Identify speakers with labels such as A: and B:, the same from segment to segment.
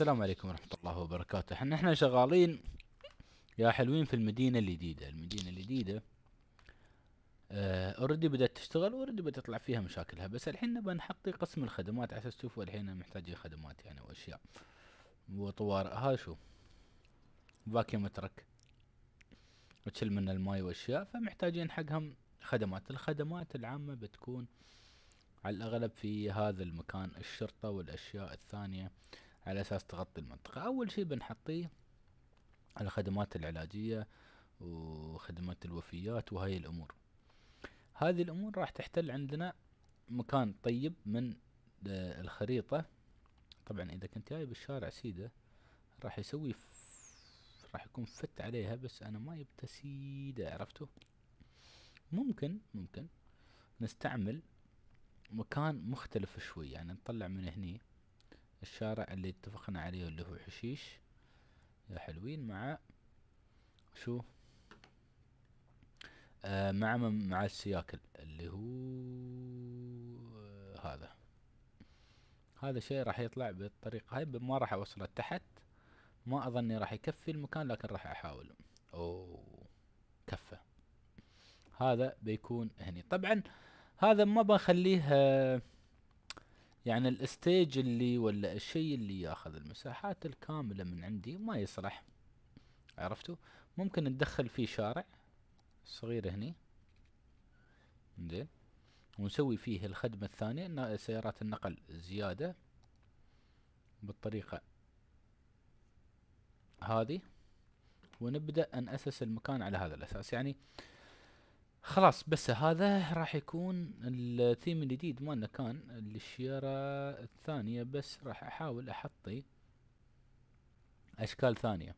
A: السلام عليكم ورحمة الله وبركاته احنا احنا شغالين يا حلوين في المدينة الجديدة المدينة الجديدة اوريدي آه، بدأت تشتغل اوريدي بدأت تطلع فيها مشاكلها بس الحين نبى نحطي قسم الخدمات على اساس تشوفوا الحين محتاجين خدمات يعني واشياء وطوارئ ها شو فاكيوم ترك وتشيل من الماي واشياء فمحتاجين حقهم خدمات الخدمات العامة بتكون على الاغلب في هذا المكان الشرطة والاشياء الثانية على اساس تغطي المنطقة اول شي بنحطيه الخدمات العلاجية وخدمات الوفيات وهاي الامور هذه الامور راح تحتل عندنا مكان طيب من الخريطة طبعا اذا كنت جاي بالشارع سيدة راح يسوي راح يكون فت عليها بس انا ما جبته سيدة عرفتوا ممكن ممكن نستعمل مكان مختلف شوي يعني نطلع من هني الشارع اللي اتفقنا عليه اللي هو حشيش يا حلوين مع شو مع آه مع مع السياكل اللي هو آه هذا هذا شيء راح يطلع بالطريقة هاي ما راح اوصله تحت ما اظني راح يكفي المكان لكن راح احاول او كفى هذا بيكون هني طبعا هذا ما بخليه آه يعني الستيج اللي ولا الشيء اللي ياخذ المساحات الكاملة من عندي ما يصلح عرفتوا ممكن ندخل فيه شارع صغير هني زين ونسوي فيه الخدمة الثانية سيارات النقل زيادة بالطريقة هذه ونبدأ أن أسس المكان على هذا الأساس يعني خلاص بس هذا راح يكون الثيم الجديد مالنا كان الشيرة الثانية بس راح احاول احطي اشكال ثانية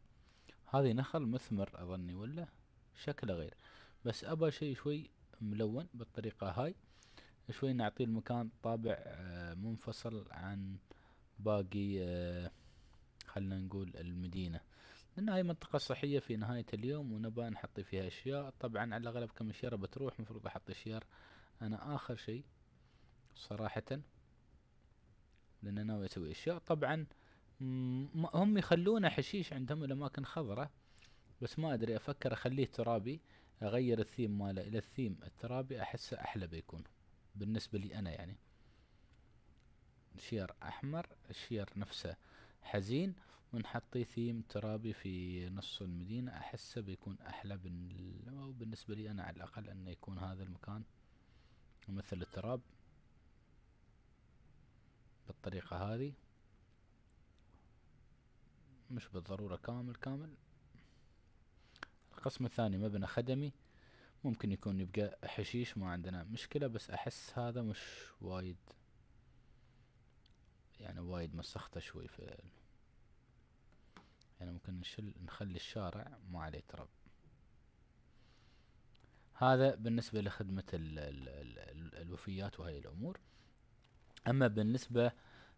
A: هذه نخل مثمر اظني ولا شكله غير بس ابى شيء شوي ملون بالطريقة هاي شوي نعطي المكان طابع آه، منفصل عن باقي آه، خلنا نقول المدينة ان هاي منطقة صحية في نهاية اليوم ونبى نحط فيها اشياء طبعا على الاغلب كم شيرة بتروح مفروض احط شير انا اخر شي صراحة لان ناوي اسوي اشياء طبعا هم يخلونه حشيش عندهم الاماكن خضرة بس ما ادري افكر اخليه ترابي اغير الثيم ماله الى الثيم الترابي احسه احلى بيكون بالنسبة لي انا يعني شير احمر الشير نفسه حزين ونحطي ثيم ترابي في نص المدينة أحسه بيكون أحلى بالنسبة لي أنا على الأقل أنه يكون هذا المكان مثل التراب بالطريقة هذه مش بالضرورة كامل كامل القسم الثاني مبنى خدمي ممكن يكون يبقى حشيش ما عندنا مشكلة بس أحس هذا مش وايد يعني وايد مسخته شوي في يعني ممكن نشل نخلي الشارع ما عليه تراب هذا بالنسبة لخدمة الـ الـ الـ الوفيات وهي الأمور أما بالنسبة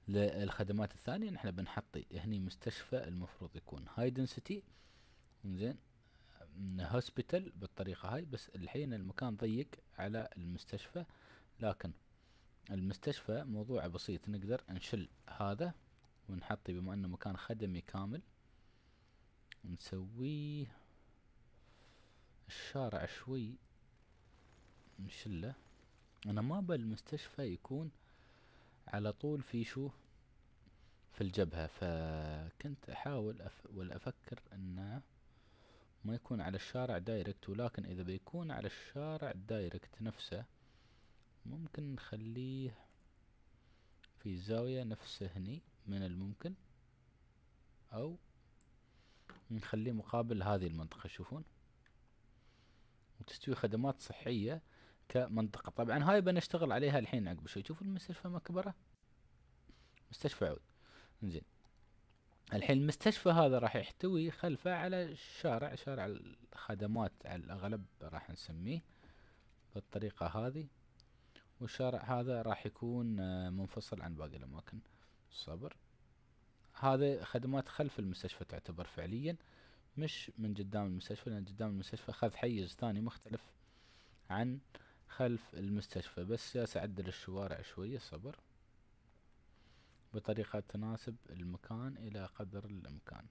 A: للخدمات الثانية نحن بنحط هني مستشفى المفروض يكون هاي دنسيتي زين هوسبيتال بالطريقة هاي بس الحين المكان ضيق على المستشفى لكن المستشفى موضوع بسيط نقدر نشل هذا ونحطي بما انه مكان خدمي كامل نسويه الشارع شوي نشله انا ما بالمستشفى يكون على طول في شو في الجبهة فكنت احاول أف ولا افكر انه ما يكون على الشارع دايركت ولكن اذا بيكون على الشارع دايركت نفسه ممكن نخليه في زاوية نفسه هني من الممكن او نخليه مقابل هذه المنطقة شوفون وتستوي خدمات صحية كمنطقة طبعا هاي بنشتغل عليها الحين عقب شوي شوفوا المستشفى مكبرة مستشفى عود زين الحين المستشفى هذا راح يحتوي خلفه على شارع شارع الخدمات على الأغلب راح نسميه بالطريقة هذه والشارع هذا راح يكون منفصل عن باقي الأماكن صبر هذا خدمات خلف المستشفى تعتبر فعليا مش من قدام المستشفى لأن قدام المستشفى خذ حيز ثاني مختلف عن خلف المستشفى بس سأعدل الشوارع شوية صبر بطريقة تناسب المكان إلى قدر الإمكان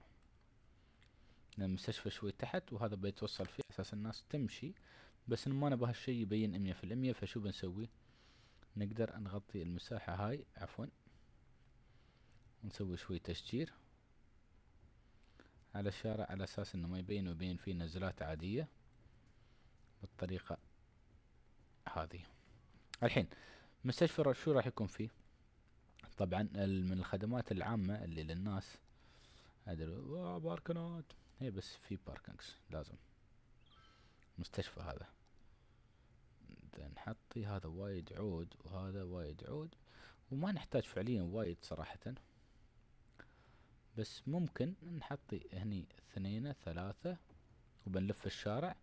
A: المستشفى شوي تحت وهذا بيتوصل فيه أساس الناس تمشي بس ما نبغى هالشي يبين مية في المية فشو بنسوي نقدر نغطي المساحة هاي عفوا نسوي شوي تشجير على الشارع على اساس انه ما يبين ويبين فيه نزلات عادية بالطريقة هذه الحين مستشفى شو راح يكون فيه طبعا من الخدمات العامة اللي للناس ادري آه، باركنات هي إيه، بس في باركنكس لازم مستشفى هذا نحطي هذا وايد عود وهذا وايد عود وما نحتاج فعليا وايد صراحة بس ممكن نحطي هني اثنين ثلاثة وبنلف الشارع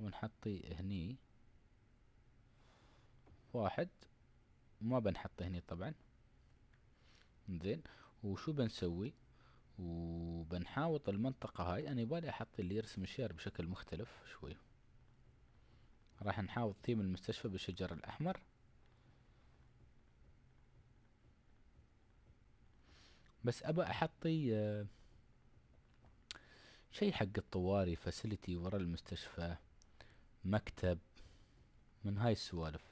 A: ونحطي هني واحد ما بنحط هني طبعا زين وشو بنسوي وبنحاوط المنطقة هاي انا يبالي احط اللي يرسم الشير بشكل مختلف شوي راح نحاوط ثيم المستشفى بالشجر الاحمر بس ابى احطي شيء آه، شي حق الطواري فاسيلتي ورا المستشفى مكتب من هاي السوالف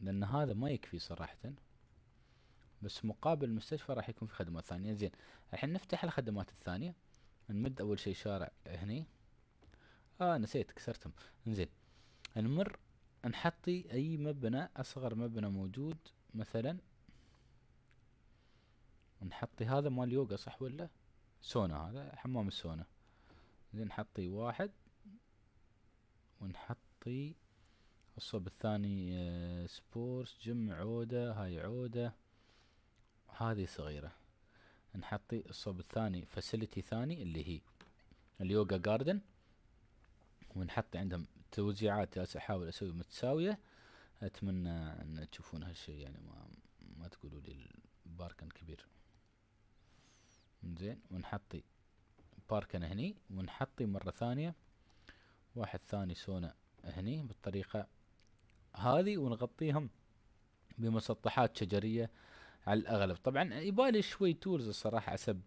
A: لان هذا ما يكفي صراحة بس مقابل المستشفى راح يكون في خدمات ثانية زين الحين نفتح الخدمات الثانية نمد اول شي شارع هني اه نسيت كسرتهم انزين نمر نحطي اي مبنى اصغر مبنى موجود مثلا نحطي هذا مال يوغا صح ولا سونا هذا حمام السونا زين نحطي واحد ونحطي الصوب الثاني آه، سبورس جم عودة هاي عودة هذه صغيرة نحطي الصوب الثاني فاسيلتي ثاني اللي هي اليوغا جاردن ونحط عندهم توزيعات جالس احاول اسوي متساوية اتمنى ان تشوفون هالشي يعني ما ما تقولوا لي الباركن كبير زين ونحطي باركن هني ونحطي مرة ثانية واحد ثاني سونا هني بالطريقة هذه ونغطيهم بمسطحات شجرية على الأغلب طبعا يبالي شوي تولز الصراحة حسب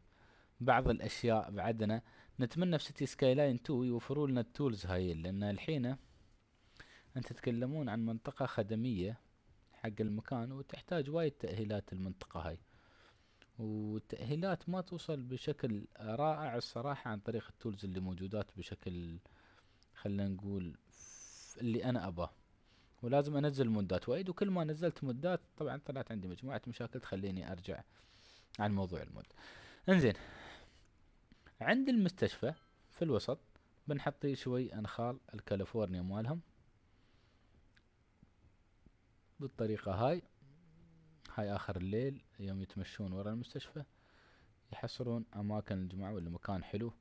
A: بعض الأشياء بعدنا نتمنى في سيتي سكاي لاين 2 يوفروا لنا التولز هاي لأن الحين أنت تتكلمون عن منطقة خدمية حق المكان وتحتاج وايد تأهيلات المنطقة هاي والتأهيلات ما توصل بشكل رائع الصراحة عن طريق التولز اللي موجودات بشكل خلينا نقول اللي انا اباه ولازم انزل مدات وايد وكل ما نزلت مدات طبعا طلعت عندي مجموعة مشاكل تخليني ارجع عن موضوع المود انزين عند المستشفى في الوسط بنحط شوي انخال الكاليفورنيا مالهم بالطريقة هاي هاي آخر الليل يوم يتمشون ورا المستشفى يحصلون أماكن الجماعة ولا مكان حلو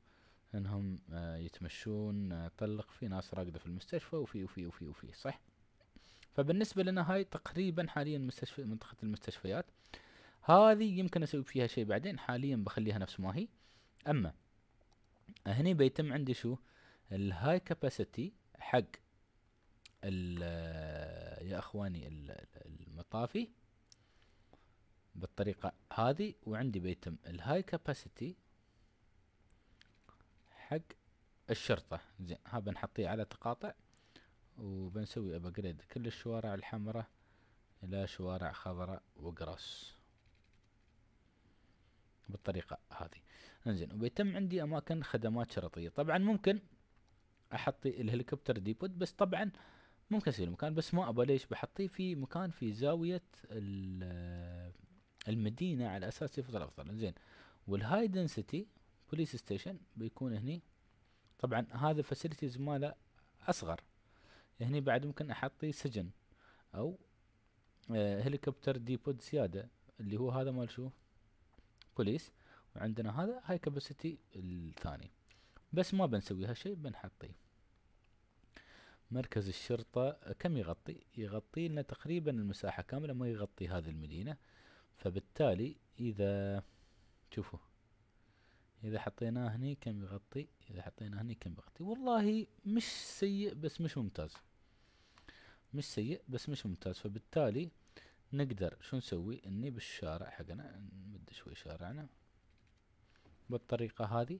A: انهم آه، يتمشون آه، طلق في ناس راقدة في المستشفى وفي وفي وفي وفي صح فبالنسبة لنا هاي تقريبا حاليا مستشفى منطقة المستشفيات هذه يمكن اسوي فيها شيء بعدين حاليا بخليها نفس ما هي اما هني بيتم عندي شو الهاي كاباسيتي حق آه، يا اخواني المطافي بالطريقة هذه وعندي بيتم الهاي كاباسيتي حق الشرطة زين ها بنحطيه على تقاطع وبنسوي ابجريد كل الشوارع الحمراء الى شوارع خضراء وقرص بالطريقة هذه انزين وبيتم عندي اماكن خدمات شرطية طبعا ممكن احطي الهليكوبتر ديبود بس طبعا ممكن اسوي المكان بس ما ابى ليش بحطيه في مكان في زاوية المدينه على اساس يفضل افضل زين والهاي دنسيتي بوليس ستيشن بيكون هني طبعا هذا الفاسيلتيز ماله اصغر هني بعد ممكن احطي سجن او هليكوبتر ديبود سياده اللي هو هذا مال شو بوليس وعندنا هذا هاي كاباسيتي الثاني بس ما بنسوي هالشيء بنحطي مركز الشرطة كم يغطي؟ يغطي لنا تقريبا المساحة كاملة ما يغطي هذه المدينة فبالتالي إذا شوفوا إذا حطيناه هني كم يغطي إذا حطيناه هني كم يغطي والله مش سيء بس مش ممتاز مش سيء بس مش ممتاز فبالتالي نقدر شو نسوي اني بالشارع حقنا نمد شوي شارعنا بالطريقة هذه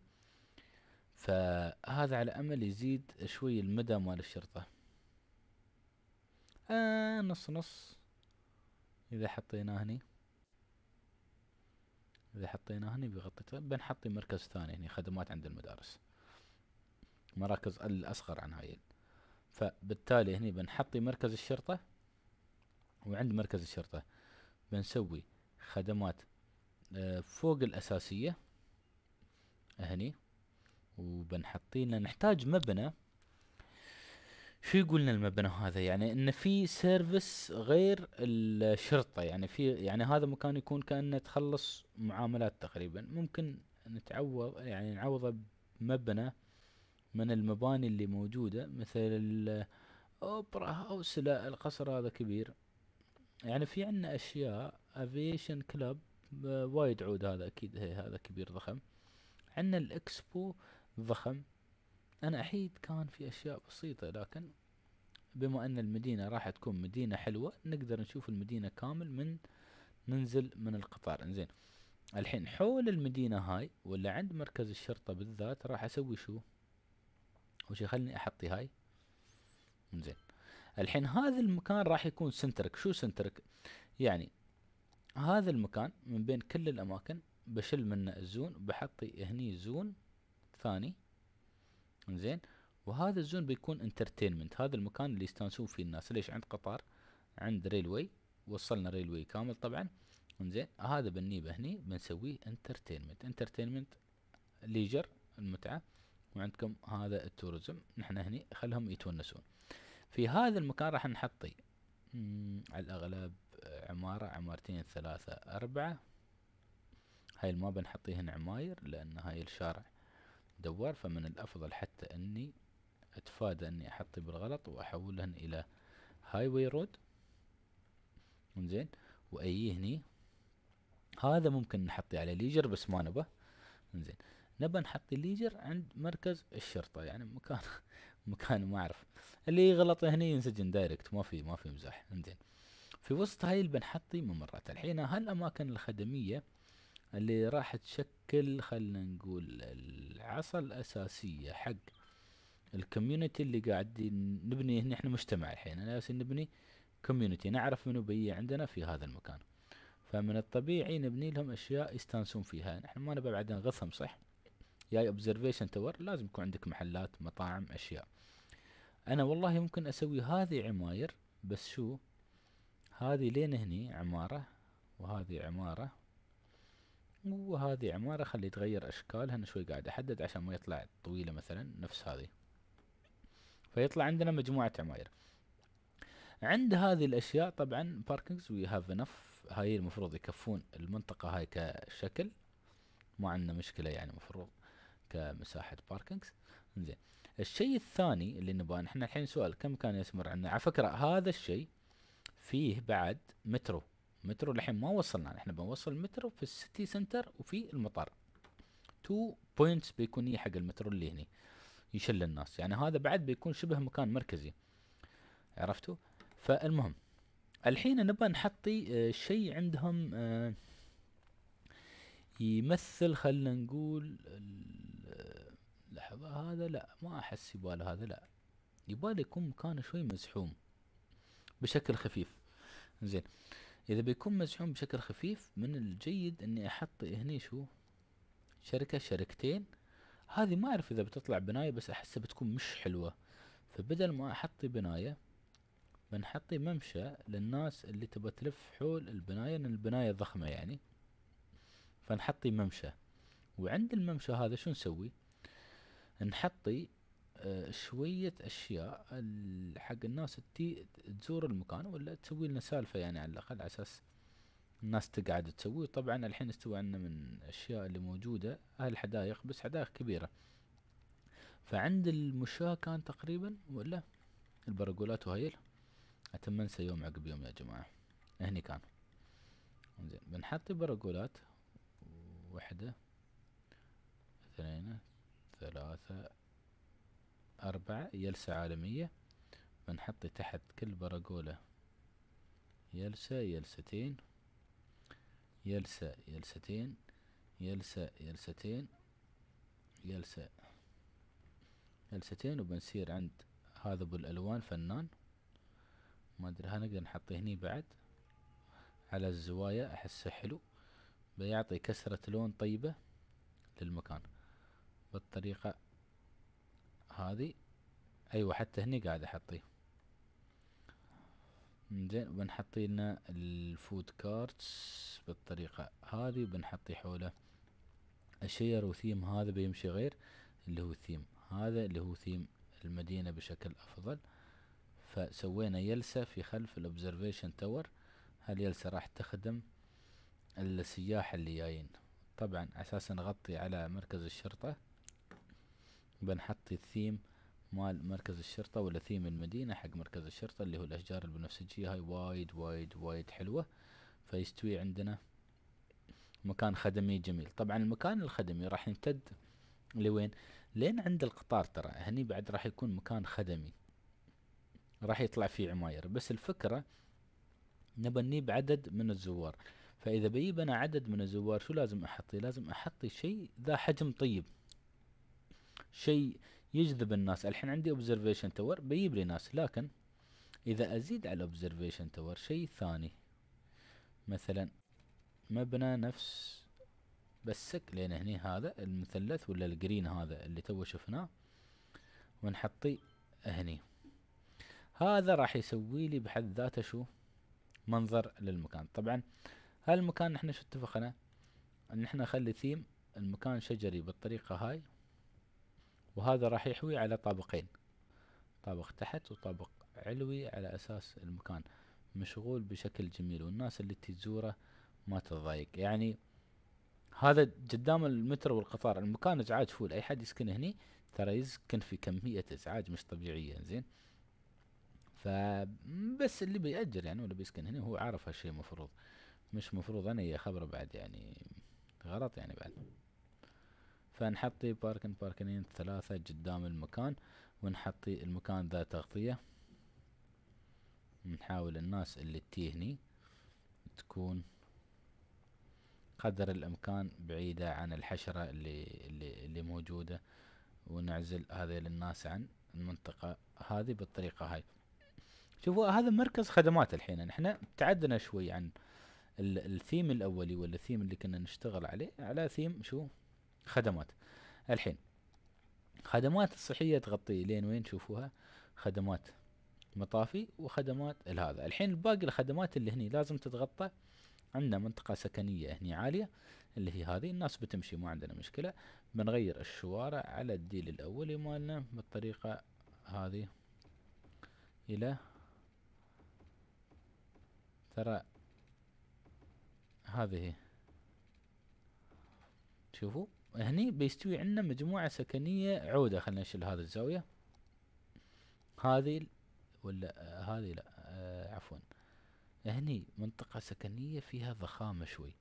A: فهذا على امل يزيد شوي المدى مال الشرطة آه نص نص اذا حطيناه هني اذا حطيناه هنا بيغطي بنحطي مركز ثاني هنا خدمات عند المدارس مراكز الاصغر عن هاي فبالتالي هنا بنحطي مركز الشرطة وعند مركز الشرطة بنسوي خدمات آه، فوق الاساسية هني وبنحطينا نحتاج مبنى شو يقولنا المبنى هذا يعني ان في سيرفيس غير الشرطه يعني في يعني هذا مكان يكون كانه تخلص معاملات تقريبا ممكن نتعوض يعني نعوضه بمبنى من المباني اللي موجوده مثل اوبرا هاوس لا القصر هذا كبير يعني في عنا اشياء افيشن كلاب وايد عود هذا اكيد هذا كبير ضخم عندنا الاكسبو ضخم أنا أحيد كان في أشياء بسيطة لكن بما أن المدينة راح تكون مدينة حلوة نقدر نشوف المدينة كامل من ننزل من القطار انزين الحين حول المدينة هاي ولا عند مركز الشرطة بالذات راح أسوي شو وش خلني أحطي هاي انزين الحين هذا المكان راح يكون سنترك شو سنترك يعني هذا المكان من بين كل الأماكن بشل منه الزون بحطي هني زون ثاني زين وهذا الزون بيكون انترتينمنت هذا المكان اللي يستانسون فيه الناس ليش عند قطار عند ريلوي وصلنا ريلوي كامل طبعا زين هذا بنيبه هني بنسويه انترتينمنت انترتينمنت ليجر المتعه وعندكم هذا التوريزم نحن هني خلهم يتونسون في هذا المكان راح نحطي على الاغلب عمارة عمارتين ثلاثة اربعة هاي ما بنحطيهن عماير لان هاي الشارع دوار فمن الأفضل حتى أني أتفادى أني احطي بالغلط وأحولهن إلى هاي واي رود انزين وأيه هني هذا ممكن نحطي على ليجر بس ما نبه انزين نبى نحط الليجر عند مركز الشرطة يعني مكان مكان ما اعرف اللي يغلط هني ينسجن دايركت ما في ما في مزاح انزين في وسط هاي اللي بنحطي ممرات الحين هالاماكن الخدمية اللي راح تشكل خلنا نقول العصا الأساسية حق الكوميونتي اللي قاعدين نبني هنا احنا مجتمع الحين انا جالسين نبني كوميونتي نعرف منو بيجي عندنا في هذا المكان فمن الطبيعي نبني لهم اشياء يستانسون فيها نحن ما نبى بعدين نغثهم صح ياي اوبزرفيشن تور لازم يكون عندك محلات مطاعم اشياء انا والله ممكن اسوي هذه عماير بس شو هذه لين هني عمارة وهذه عمارة وهذه عمارة خلي تغير اشكالها انا شوي قاعد احدد عشان ما يطلع طويلة مثلا نفس هذه فيطلع عندنا مجموعة عماير عند هذه الاشياء طبعا باركنجز وي هاف انف هاي المفروض يكفون المنطقة هاي كشكل ما عندنا مشكلة يعني المفروض كمساحة باركنجز زين الشيء الثاني اللي نبغاه نحن الحين سؤال كم كان يسمر عندنا على فكرة هذا الشيء فيه بعد مترو مترو الحين ما وصلنا احنا بنوصل المترو في السيتي سنتر وفي المطار تو بوينتس بيكون هي حق المترو اللي هني يشل الناس يعني هذا بعد بيكون شبه مكان مركزي عرفتوا فالمهم الحين نبى نحطي آه، شيء عندهم آه، يمثل خلنا نقول لحظة هذا لا ما احس يباله هذا لا يباله يكون مكانه شوي مزحوم بشكل خفيف زين آه اذا بيكون مزحوم بشكل خفيف من الجيد اني احط هني شو شركة شركتين هذه ما اعرف اذا بتطلع بناية بس احسها بتكون مش حلوة فبدل ما احطي بناية بنحطي ممشى للناس اللي تبى تلف حول البناية لان البناية ضخمة يعني فنحطي ممشى وعند الممشى هذا شو نسوي نحطي آه، شوية أشياء حق الناس تي تزور المكان ولا تسوي لنا سالفة يعني على الأقل على أساس الناس تقعد تسوي طبعا الحين استوى عندنا من الأشياء اللي موجودة هالحدايق بس حدايق كبيرة فعند المشاة كان تقريبا ولا البرقولات وهيل أتم أنسى يوم عقب يوم يا جماعة هني كان زين بنحط برقولات واحدة اثنين ثلاثة أربعة جلسة عالمية بنحط تحت كل برجولة جلسة جلستين جلسة جلستين جلسة جلستين جلسة جلستين وبنصير عند هذا بالألوان فنان ما أدري نقدر نحطه هني بعد على الزوايا أحسه حلو بيعطي كسرة لون طيبة للمكان بالطريقة هذه ايوه حتى هني قاعد احطيه زين بنحطي لنا الفود كارتس بالطريقة هذي وبنحطي حوله الشير وثيم هذا بيمشي غير اللي هو ثيم هذا اللي هو ثيم المدينة بشكل افضل فسوينا يلسة في خلف الاوبزرفيشن تاور هاليلسة راح تخدم السياح اللي جايين طبعا اساسا نغطي على مركز الشرطة بنحط الثيم مال مركز الشرطة ولا ثيم المدينة حق مركز الشرطة اللي هو الأشجار البنفسجية هاي وايد وايد وايد حلوة فيستوي عندنا مكان خدمي جميل طبعا المكان الخدمي راح يمتد لوين لين عند القطار ترى هني بعد راح يكون مكان خدمي راح يطلع فيه عماير بس الفكرة نبني نجيب عدد من الزوار فإذا بجيب أنا عدد من الزوار شو لازم أحطي لازم أحطي شيء ذا حجم طيب شيء يجذب الناس الحين عندي اوبزرفيشن تاور بيجيب لي ناس لكن اذا ازيد على الاوبزرفيشن تاور شيء ثاني مثلا مبنى نفس بسك لين هني هذا المثلث ولا الجرين هذا اللي تو شفناه ونحطيه هني هذا راح يسوي لي بحد ذاته شو منظر للمكان طبعا هالمكان احنا شو اتفقنا ان احنا نخلي ثيم المكان شجري بالطريقة هاي وهذا راح يحوي على طابقين طابق تحت وطابق علوي على أساس المكان مشغول بشكل جميل والناس اللي تزوره ما تضايق يعني هذا قدام المترو والقطار المكان ازعاج فول اي حد يسكن هني ترى يسكن في كمية ازعاج مش طبيعية زين فبس اللي بيأجر يعني واللي بيسكن هني هو عارف هالشيء مفروض مش مفروض انا يا خبره بعد يعني غلط يعني بعد فنحطي باركن باركنين ثلاثة قدام المكان ونحطي المكان ذا تغطية نحاول الناس اللي تي هني تكون قدر الامكان بعيدة عن الحشرة اللي اللي اللي موجودة ونعزل هذه الناس عن المنطقة هذه بالطريقة هاي شوفوا هذا مركز خدمات الحين احنا تعدنا شوي عن الثيم الاولي ولا الثيم اللي كنا نشتغل عليه على ثيم شو خدمات الحين خدمات الصحية تغطي لين وين تشوفوها خدمات مطافي وخدمات هذا الحين باقي الخدمات اللي هني لازم تتغطى عندنا منطقة سكنية هني عالية اللي هي هذه الناس بتمشي ما عندنا مشكلة بنغير الشوارع على الديل الأولي مالنا بالطريقة هذه إلى ترى هذه شوفوا هني بيستوي عندنا مجموعة سكنية عودة خلينا نشيل هذه الزاوية هذه ولا آه هذه لا آه عفوا هني منطقة سكنية فيها ضخامة شوي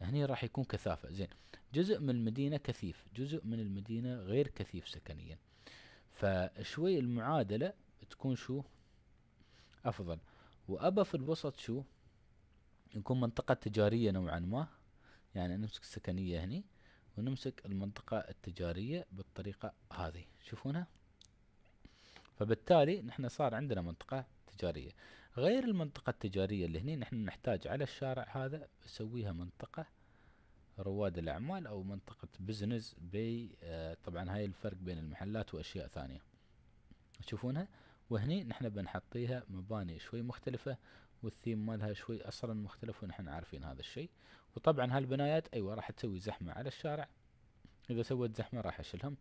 A: هني راح يكون كثافة زين جزء من المدينة كثيف جزء من المدينة غير كثيف سكنيا فشوي المعادلة تكون شو أفضل وأبا في الوسط شو يكون منطقة تجارية نوعا ما يعني نمسك السكنية هني ونمسك المنطقة التجارية بالطريقة هذه شوفونها فبالتالي نحن صار عندنا منطقة تجارية غير المنطقة التجارية اللي هنا نحن نحتاج على الشارع هذا نسويها منطقة رواد الأعمال أو منطقة بزنس بي آه طبعا هاي الفرق بين المحلات وأشياء ثانية تشوفونها وهني نحن بنحطيها مباني شوي مختلفة والثيم مالها شوي أصلا مختلف ونحن عارفين هذا الشيء وطبعا هالبنايات ايوه راح تسوي زحمة على الشارع اذا سويت زحمة راح اشيلهم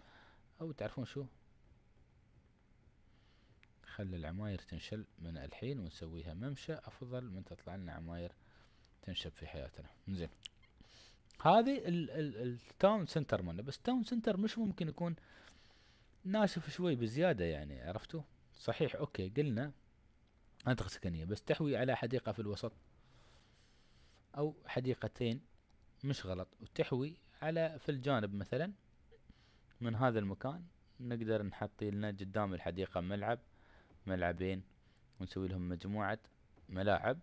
A: او تعرفون شو خلي العماير تنشل من الحين ونسويها ممشى افضل من تطلع لنا عماير تنشب في حياتنا زين هذه التاون سنتر مالنا بس تاون سنتر مش ممكن يكون ناشف شوي بزيادة يعني عرفتوا صحيح اوكي قلنا منطقة سكنية بس تحوي على حديقة في الوسط أو حديقتين مش غلط وتحوي على في الجانب مثلا من هذا المكان نقدر نحط لنا قدام الحديقة ملعب ملعبين ونسوي لهم مجموعة ملاعب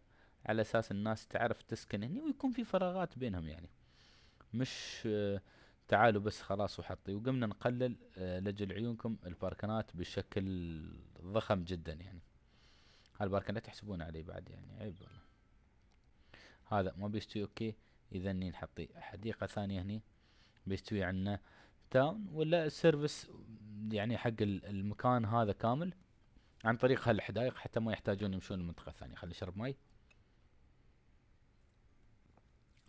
A: على أساس الناس تعرف تسكن هني ويكون في فراغات بينهم يعني مش آه، تعالوا بس خلاص وحطي وقمنا نقلل آه، لجل عيونكم الباركنات بشكل ضخم جدا يعني هالباركنات تحسبون عليه بعد يعني عيب والله هذا ما بيستوي اوكي اذا نحطي حديقه ثانيه هني بيستوي عندنا تاون ولا السيرفس يعني حق المكان هذا كامل عن طريق هالحدائق حتى ما يحتاجون يمشون المنطقه الثانيه خلي اشرب ماي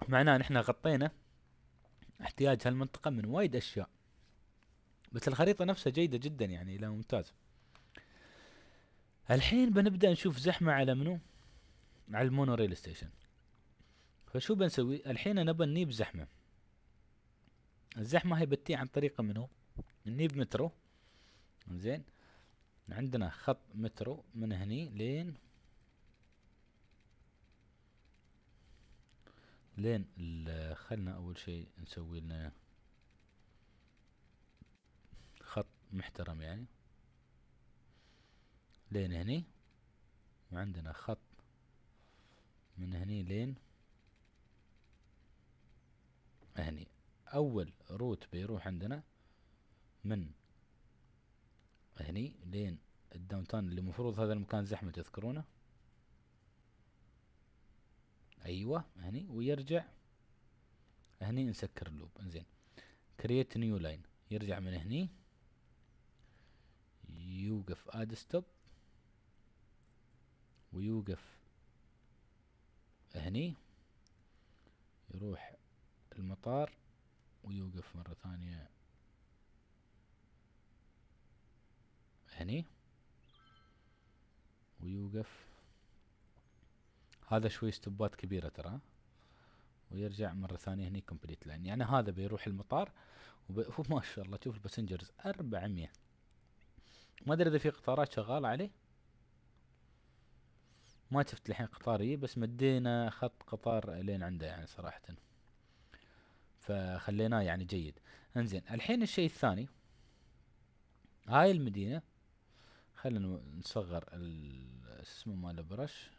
A: معناه نحن غطينا احتياج هالمنطقه من وايد اشياء بس الخريطه نفسها جيده جدا يعني لا ممتاز الحين بنبدا نشوف زحمه على منو على المونوريل ستيشن فشو بنسوي الحين انا بنيب زحمة الزحمة هي بتي عن طريق منو نيب مترو زين عندنا خط مترو من هني لين لين خلنا اول شيء نسوي لنا خط محترم يعني لين هني وعندنا خط من هني لين هني يعني اول روت بيروح عندنا من هني لين الداون تاون اللي المفروض هذا المكان زحمة تذكرونه ايوه هني ويرجع هني نسكر اللوب انزين كرييت نيو لاين يرجع من هني يوقف اد ستوب ويوقف هني يروح المطار ويوقف مرة ثانية هني ويوقف هذا شوي ستوبات كبيرة ترى ويرجع مرة ثانية هني كومبليت لاين يعني هذا بيروح المطار وب... ما شاء الله شوف الباسنجرز 400 ما ادري اذا في قطارات شغالة عليه ما شفت الحين قطار إيه، بس مدينا خط قطار لين عنده يعني صراحة فخليناه يعني جيد انزين الحين الشيء الثاني هاي المدينه خلينا نصغر اسمه مال البرش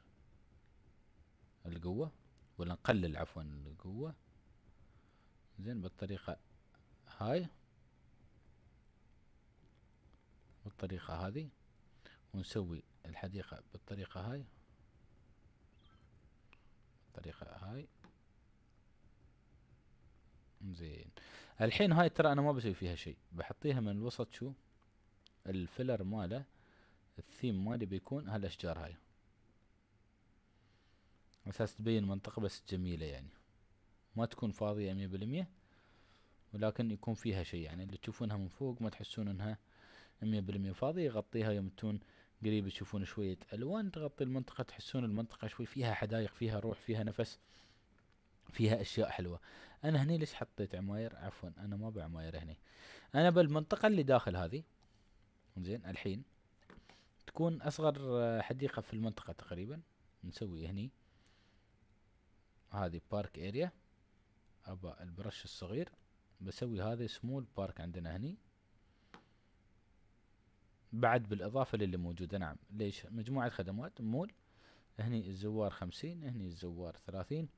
A: القوه ولا نقلل عفوا القوه زين بالطريقه هاي بالطريقه هذه ونسوي الحديقه بالطريقه هاي بالطريقه هاي زين الحين هاي ترى انا ما بسوي فيها شيء بحطيها من الوسط شو الفيلر ماله الثيم مالي بيكون هالاشجار هاي اساس تبين منطقة بس جميلة يعني ما تكون فاضية مية بالمية ولكن يكون فيها شيء يعني اللي تشوفونها من فوق ما تحسون انها مية بالمية فاضية يغطيها يوم تون قريب تشوفون شوية الوان تغطي المنطقة تحسون المنطقة شوي فيها حدايق فيها روح فيها نفس فيها اشياء حلوه انا هني ليش حطيت عماير عفوا انا ما بعماير هني انا بالمنطقه اللي داخل هذه زين الحين تكون اصغر آه، حديقه في المنطقه تقريبا نسوي هني هذه بارك اريا ابا البرش الصغير بسوي هذا سمول بارك عندنا هني بعد بالإضافة للي موجودة نعم ليش مجموعة خدمات مول هني الزوار خمسين هني الزوار ثلاثين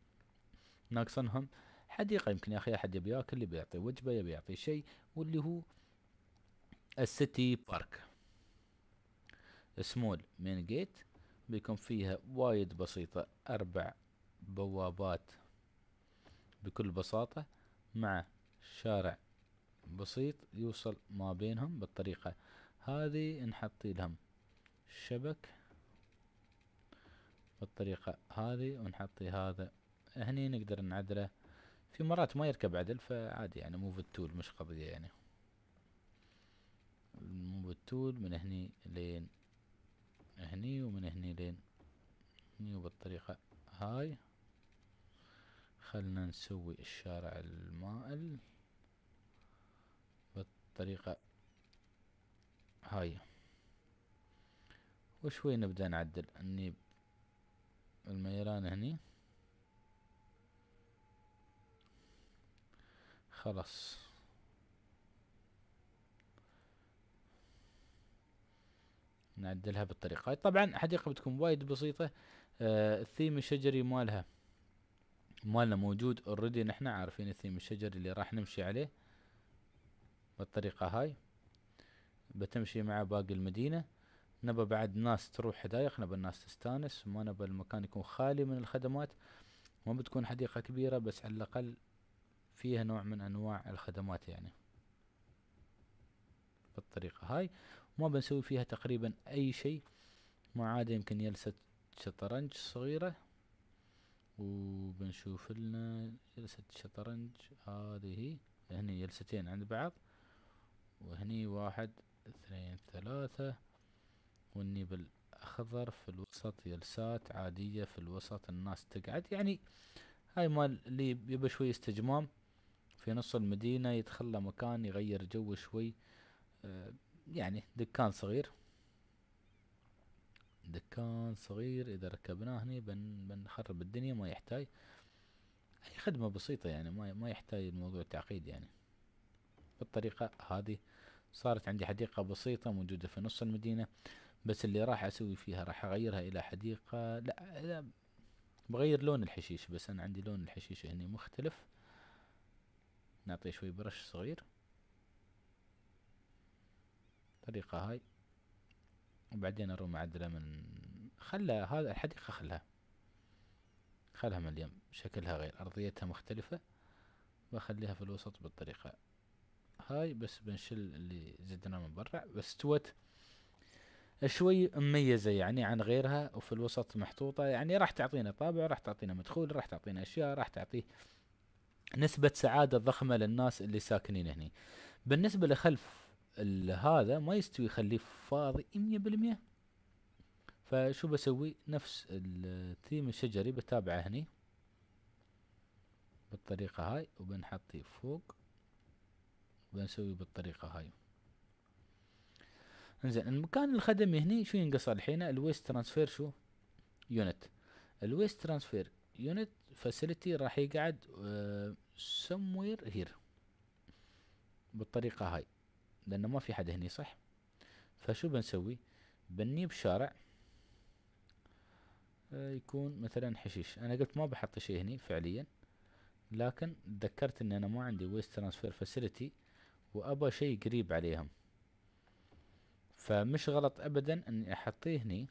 A: ناقصنهم حديقه يمكن يا اخي احد يبي ياكل يبي يعطي وجبه يبي يعطي شيء واللي هو السيتي بارك سمول مين جيت بيكون فيها وايد بسيطة أربع بوابات بكل بساطة مع شارع بسيط يوصل ما بينهم بالطريقة هذه نحط لهم شبك بالطريقة هذه ونحطي هذا هني نقدر نعدله في مرات ما يركب عدل فعادي يعني مو بالتول مش قضية يعني مو بالتول من هني لين هني ومن هني لين هني وبالطريقة هاي خلنا نسوي الشارع المائل بالطريقة هاي وشوي نبدأ نعدل النيب الميران هني خلاص نعدلها بالطريقة هاي طبعا حديقة بتكون وايد بسيطة آه الثيم الشجري مالها مالنا موجود اوريدي نحن عارفين الثيم الشجري اللي راح نمشي عليه بالطريقة هاي بتمشي مع باقي المدينة نبى بعد ناس تروح حدايق نبى الناس تستانس ما نبى المكان يكون خالي من الخدمات ما بتكون حديقة كبيرة بس على الأقل فيها نوع من انواع الخدمات يعني بالطريقة هاي ما بنسوي فيها تقريبا اي شيء ما عاد يمكن جلسة شطرنج صغيرة وبنشوف لنا جلسة شطرنج هذه هني جلستين عند بعض وهني واحد اثنين ثلاثة والني بالأخضر في الوسط جلسات عادية في الوسط الناس تقعد يعني هاي مال اللي يبى شوي استجمام في نص المدينة يتخلى مكان يغير جو شوي آه، يعني دكان صغير دكان صغير اذا ركبناه هني بن بنخرب الدنيا ما يحتاج اي خدمة بسيطة يعني ما ما يحتاج الموضوع تعقيد يعني بالطريقة هذه صارت عندي حديقة بسيطة موجودة في نص المدينة بس اللي راح اسوي فيها راح اغيرها الى حديقة لا, لا بغير لون الحشيش بس انا عندي لون الحشيش هني مختلف نعطيه شوي برش صغير طريقة هاي وبعدين أروح معدلة من خلى هذا الحديقة خلها خلها من اليم شكلها غير أرضيتها مختلفة بخليها في الوسط بالطريقة هاي بس بنشل اللي زدناه من برا بس توت شوي مميزة يعني عن غيرها وفي الوسط محطوطة يعني راح تعطينا طابع راح تعطينا مدخول راح تعطينا أشياء راح تعطيه نسبة سعادة ضخمة للناس اللي ساكنين هني بالنسبة لخلف هذا ما يستوي يخليه فاضي مية بالمية فشو بسوي نفس الثيم الشجري بتابعه هني بالطريقة هاي وبنحطه فوق بنسوي بالطريقة هاي انزين المكان الخدمي هني شو ينقص الحين الويست ترانسفير شو يونت الويست ترانسفير يونت فاسيلتي راح يقعد سموير آه، هير بالطريقة هاي لأنه ما في حد هني صح فشو بنسوي بنيب شارع آه، يكون مثلا حشيش انا قلت ما بحط شيء هني فعليا لكن تذكرت ان انا ما عندي ويست ترانسفير فاسيلتي وابا شيء قريب عليهم فمش غلط ابدا اني احطيه هني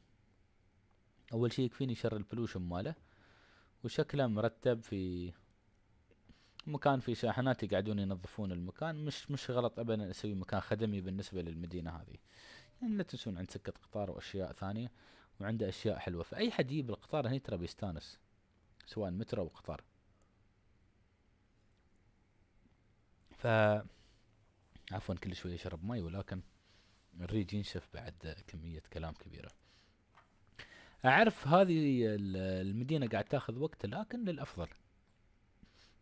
A: اول شيء يكفيني شر البلوشن ماله وشكله مرتب في مكان في شاحنات يقعدون ينظفون المكان مش مش غلط ابدا اسوي مكان خدمي بالنسبه للمدينه هذه يعني لا تنسون عند سكه قطار واشياء ثانيه وعنده اشياء حلوه فاي حد يجيب القطار هني ترى بيستانس سواء مترو او قطار ف عفوا كل شوي اشرب مي ولكن الريج ينشف بعد كميه كلام كبيره اعرف هذه المدينه قاعد تاخذ وقت لكن للافضل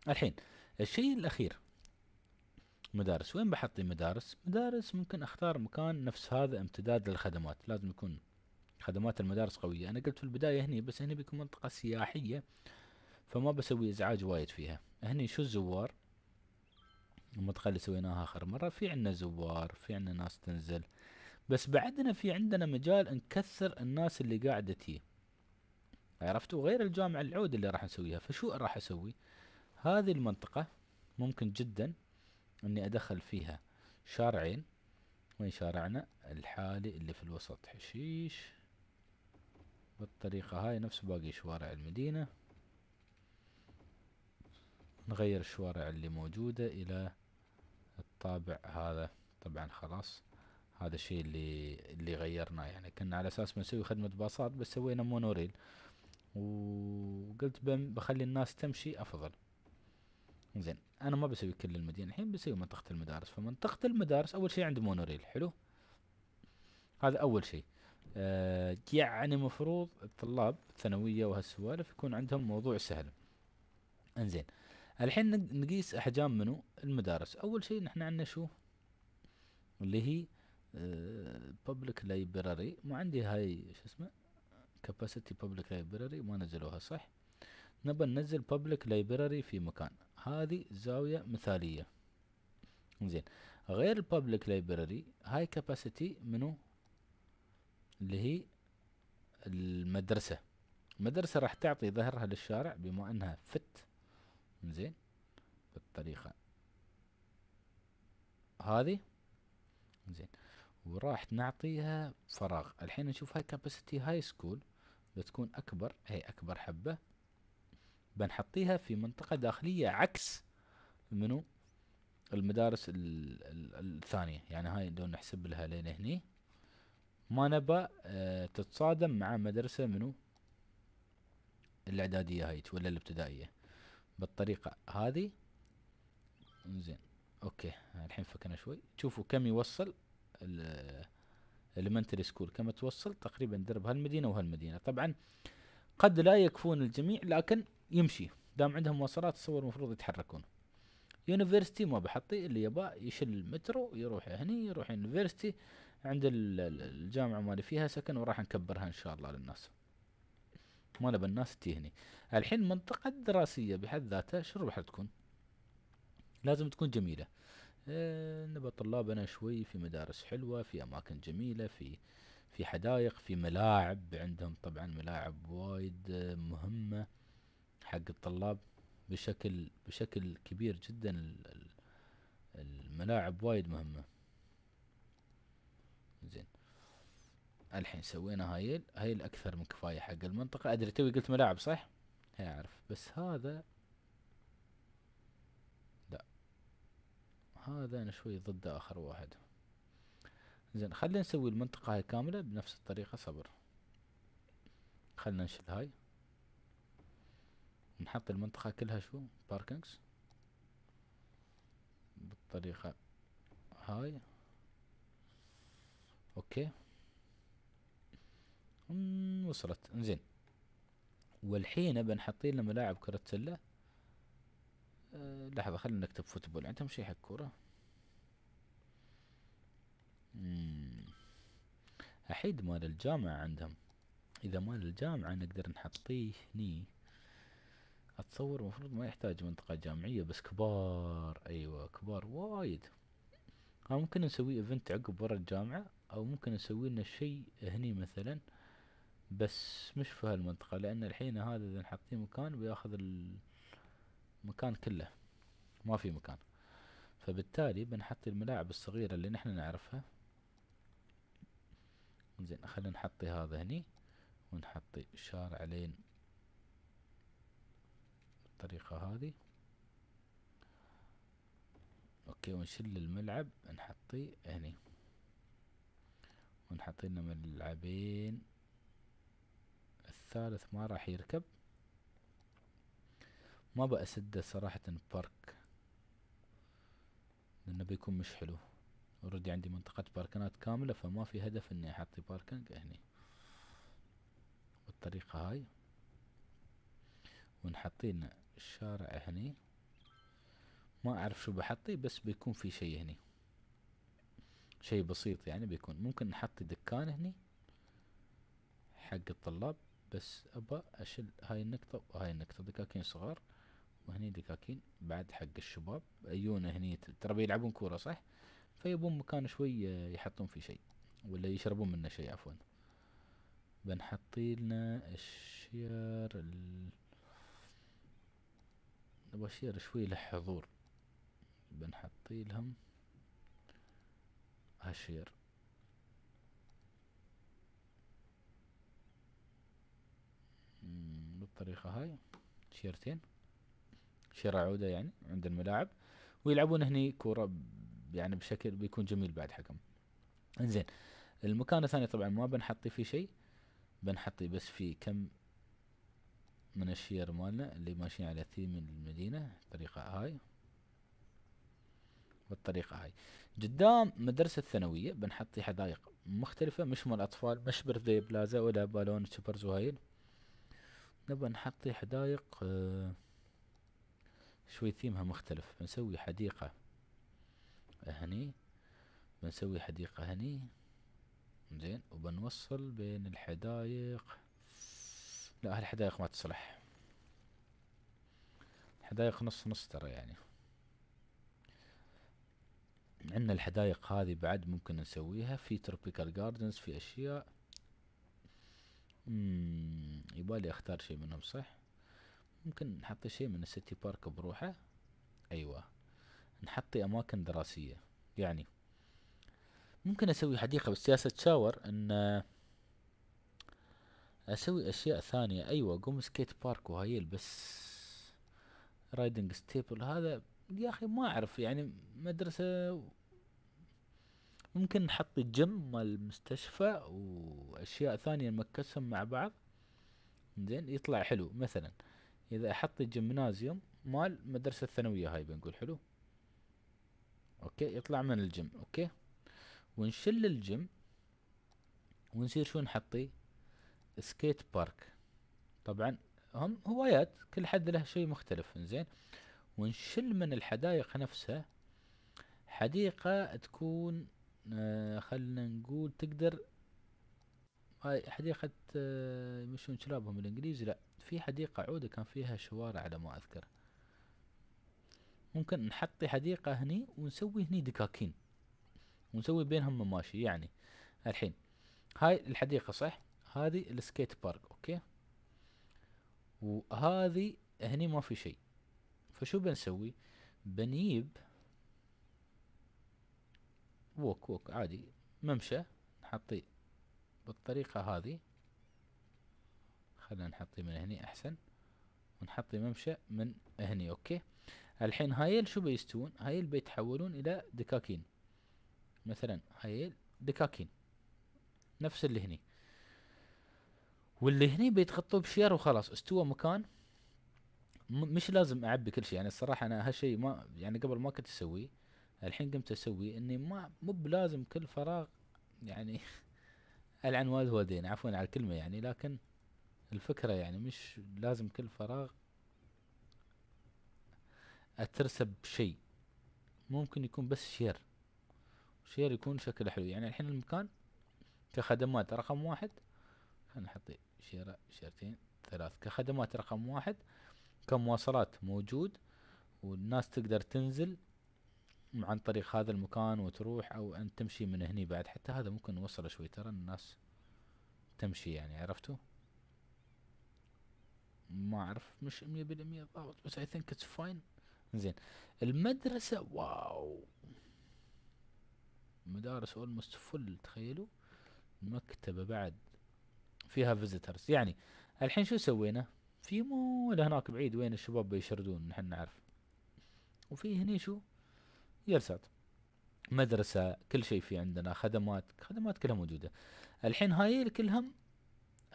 A: الحين الشيء الاخير مدارس وين بحطي مدارس مدارس ممكن اختار مكان نفس هذا امتداد للخدمات لازم يكون خدمات المدارس قوية أنا قلت في البداية هني بس هني بيكون منطقة سياحية فما بسوي إزعاج وايد فيها هني شو الزوار المنطقة اللي سويناها آخر مرة في عندنا زوار في عندنا ناس تنزل بس بعدنا في عندنا مجال نكثر الناس اللي قاعدة تي عرفتوا غير الجامعة العود اللي راح نسويها فشو راح اسوي هذه المنطقة ممكن جدا اني ادخل فيها شارعين وين شارعنا الحالي اللي في الوسط حشيش بالطريقة هاي نفس باقي شوارع المدينة نغير الشوارع اللي موجودة الى الطابع هذا طبعا خلاص هذا الشيء اللي اللي غيرناه يعني كنا على اساس بنسوي خدمه باصات بس سوينا مونوريل وقلت بخلي الناس تمشي افضل زين انا ما بسوي كل المدينه الحين بسوي منطقه المدارس فمنطقه المدارس اول شيء عندي مونوريل حلو هذا اول شيء أه يعني مفروض الطلاب الثانويه وهالسوالف يكون عندهم موضوع سهل انزين الحين نقيس احجام منو المدارس اول شيء نحن عندنا شو اللي هي بابليك لايبراري ما عندي هاي شو اسمه كاباسيتي بابليك لايبراري ما نزلوها صح نبى ننزل بابليك لايبراري في مكان هذه زاوية مثالية زين غير البابليك لايبراري هاي كاباسيتي منو اللي هي المدرسة المدرسة راح تعطي ظهرها للشارع بما انها فت زين بالطريقة هذه زين وراح نعطيها فراغ الحين نشوف هاي كاباسيتي هاي سكول بتكون اكبر هي اكبر حبة بنحطيها في منطقة داخلية عكس منو المدارس الثانية يعني هاي لو نحسب لها لين هني ما نبى أه تتصادم مع مدرسة منو الاعدادية هيج ولا الابتدائية بالطريقة هذه زين اوكي الحين فكنا شوي شوفوا كم يوصل الالمنتري سكول كما توصل تقريبا درب هالمدينه وهالمدينه طبعا قد لا يكفون الجميع لكن يمشي دام عندهم مواصلات تصور المفروض يتحركون يونيفرستي ما بحطي اللي يبا يشل المترو يروح هني يروح يونيفرستي عند الجامعة مالي فيها سكن وراح نكبرها ان شاء الله للناس ما نبى الناس هني الحين منطقه دراسيه بحد ذاتها شنو راح تكون لازم تكون جميلة إيه، نبى طلابنا شوي في مدارس حلوة في أماكن جميلة في في حدائق في ملاعب عندهم طبعا ملاعب وايد آه، مهمة حق الطلاب بشكل بشكل كبير جدا الملاعب وايد مهمة زين الحين سوينا هايل هايل أكثر من كفاية حق المنطقة أدري توي قلت ملاعب صح؟ هي أعرف بس هذا هذا أنا شوي ضد آخر واحد زين خلينا نسوي المنطقة هاي كاملة بنفس الطريقة صبر خلينا نشيل هاي نحط المنطقة كلها شو باركنجز بالطريقة هاي اوكي وصلت زين والحين بنحط لنا ملاعب كرة سلة أه لحظة خلينا نكتب فوتبول عندهم شي حق كورة أحيد مال الجامعة عندهم إذا مال الجامعة نقدر نحطيه هني أتصور المفروض ما يحتاج منطقة جامعية بس كبار أيوة كبار وايد ها ممكن نسوي ايفنت عقب برا الجامعة أو ممكن نسوي لنا شي هني مثلا بس مش في هالمنطقة لأن الحين هذا إذا نحطيه مكان بياخذ ال مكان كله ما في مكان فبالتالي بنحط الملاعب الصغيرة اللي نحن نعرفها زين خلينا نحطي هذا هني ونحطي شارع لين بالطريقة هذه اوكي ونشل الملعب نحطيه هني ونحط لنا ملعبين الثالث ما راح يركب ما بقى صراحة ببارك لانه بيكون مش حلو اوريدي عندي منطقة باركنات كاملة فما في هدف اني احط باركنج هني بالطريقة هاي ونحطين الشارع هني ما اعرف شو بحطي بس بيكون في شي هني شي بسيط يعني بيكون ممكن نحط دكان هني حق الطلاب بس ابى اشل هاي النقطة وهاي النقطة دكاكين صغار وهني دكاكين بعد حق الشباب يجون هني ترى بيلعبون كورة صح فيبون مكان شوي آه، يحطون فيه شيء ولا يشربون منه شيء عفوا بنحطي لنا الشير ال... نبغى شير شوي له حضور بنحطي لهم هالشير بالطريقة هاي شيرتين شراء عوده يعني عند الملاعب ويلعبون هني كوره يعني بشكل بيكون جميل بعد حكم انزين المكان الثاني طبعا ما بنحطي فيه شيء بنحطي بس في كم من الشير مالنا اللي ماشيين على ثيم المدينة الطريقة هاي بالطريقة هاي قدام مدرسة الثانوية بنحطي حدائق مختلفة مش مال أطفال مش بيرثدي بلازا ولا بالون شبر زهيل نبى نحطي حدائق آه شوي ثيمها مختلف بنسوي حديقة هني بنسوي حديقة هني زين وبنوصل بين الحدايق لا هالحدايق ما تصلح الحدايق نص نص ترى يعني عندنا الحدايق هذه بعد ممكن نسويها في تروبيكال جاردنز في اشياء يبالي اختار شيء منهم صح ممكن نحط شيء من السيتي بارك بروحه ايوه نحطي اماكن دراسية يعني ممكن اسوي حديقة بالسياسة تشاور ان اسوي اشياء ثانية ايوه قوم سكيت بارك وهيل بس رايدنج ستيبل هذا يا اخي ما اعرف يعني مدرسة ممكن نحط الجيم مال المستشفى واشياء ثانية نمكسهم مع بعض زين يطلع حلو مثلا اذا احط الجمنازيوم مال مدرسة الثانوية هاي بنقول حلو اوكي يطلع من الجم اوكي ونشل الجم ونصير شو نحطي سكيت بارك طبعا هم هوايات كل حد له شيء مختلف زين ونشل من الحدائق نفسها حديقة تكون آه خلنا نقول تقدر هاي حديقة آه مش شرابهم الانجليزي لا في حديقة عودة كان فيها شوارع على ما أذكر ممكن نحط حديقة هني ونسوي هني دكاكين ونسوي بينهم مماشي يعني الحين هاي الحديقة صح هذه السكيت بارك اوكي وهذه هني ما في شيء فشو بنسوي بنيب ووك ووك عادي ممشى نحطيه بالطريقة هذه خلينا نحطي من هني احسن ونحطي ممشى من هني اوكي الحين هايل شو بيستوون هايل بيتحولون الى دكاكين مثلا هايل دكاكين نفس اللي هني واللي هني بيتغطوا بشير وخلاص استوى مكان مش لازم اعبي كل شيء يعني الصراحه انا هالشيء ما يعني قبل ما كنت اسويه الحين قمت اسوي اني ما مو بلازم كل فراغ يعني العنوان دين عفوا على الكلمه يعني لكن الفكرة يعني مش لازم كل فراغ اترسب بشيء ممكن يكون بس شير شير يكون شكله حلو يعني الحين المكان كخدمات رقم واحد خلينا نحط شيرة شيرتين ثلاث كخدمات رقم واحد كمواصلات موجود والناس تقدر تنزل عن طريق هذا المكان وتروح او ان تمشي من هني بعد حتى هذا ممكن نوصله شوي ترى الناس تمشي يعني عرفتوا ما اعرف مش 100% ضابط بس اي ثينك اتس فاين زين المدرسة واو مدارس اولموست فل تخيلوا المكتبة بعد فيها فيزيترز يعني الحين شو سوينا في مول هناك بعيد وين الشباب بيشردون نحن نعرف وفي هني شو جلسات مدرسة كل شيء في عندنا خدمات خدمات كلها موجودة الحين هاي كلهم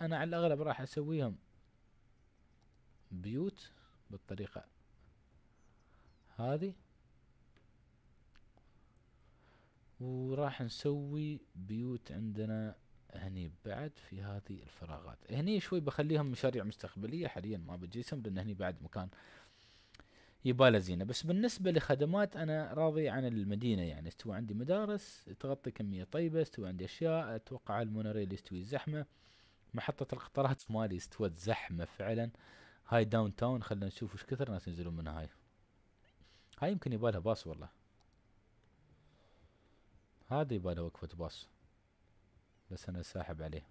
A: انا على الاغلب راح اسويهم بيوت بالطريقة هذه وراح نسوي بيوت عندنا هني بعد في هذه الفراغات هني شوي بخليهم مشاريع مستقبلية حاليا ما بجيسهم لان هني بعد مكان يباله زينة بس بالنسبة لخدمات انا راضي عن المدينة يعني استوى عندي مدارس تغطي كمية طيبة استوى عندي اشياء اتوقع المونوريل يستوي الزحمة محطة القطارات مالي استوت زحمة فعلا آه هاي داون تاون خلينا نشوف وش كثر ناس ينزلون من هاي هاي يمكن يبالها باص والله هذا يبالها وقفة باص بس انا ساحب عليه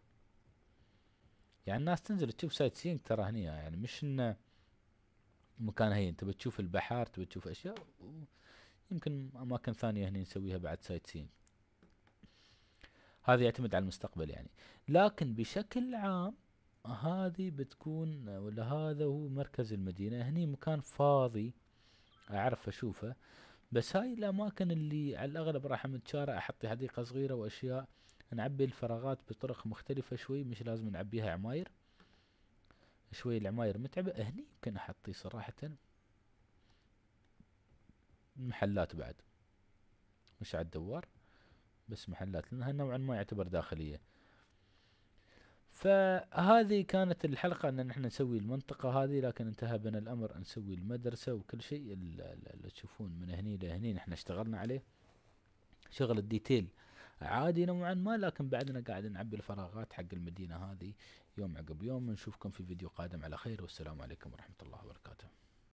A: يعني الناس تنزل تشوف سايت سينك ترى هني يعني مش انه مكان هين تبي تشوف البحر تبي تشوف اشياء يمكن اماكن ثانية هني نسويها بعد سايت سينج هذا يعتمد على المستقبل يعني لكن بشكل عام هذه بتكون ولا هذا هو مركز المدينة هني مكان فاضي أعرف أشوفه بس هاي الأماكن اللي على الأغلب راح متشارع أحط حديقة صغيرة وأشياء نعبي الفراغات بطرق مختلفة شوي مش لازم نعبيها عماير شوي العماير متعبة هني يمكن أحطي صراحة محلات بعد مش على الدوار بس محلات لأنها نوعا ما يعتبر داخلية فهذه كانت الحلقة ان نحن نسوي المنطقة هذه لكن انتهى بنا الامر ان نسوي المدرسة وكل شيء اللي تشوفون من هني لهني نحن اشتغلنا عليه شغل الديتيل عادي نوعا ما لكن بعدنا قاعد نعبي الفراغات حق المدينة هذه يوم عقب يوم نشوفكم في فيديو قادم على خير والسلام عليكم ورحمة الله وبركاته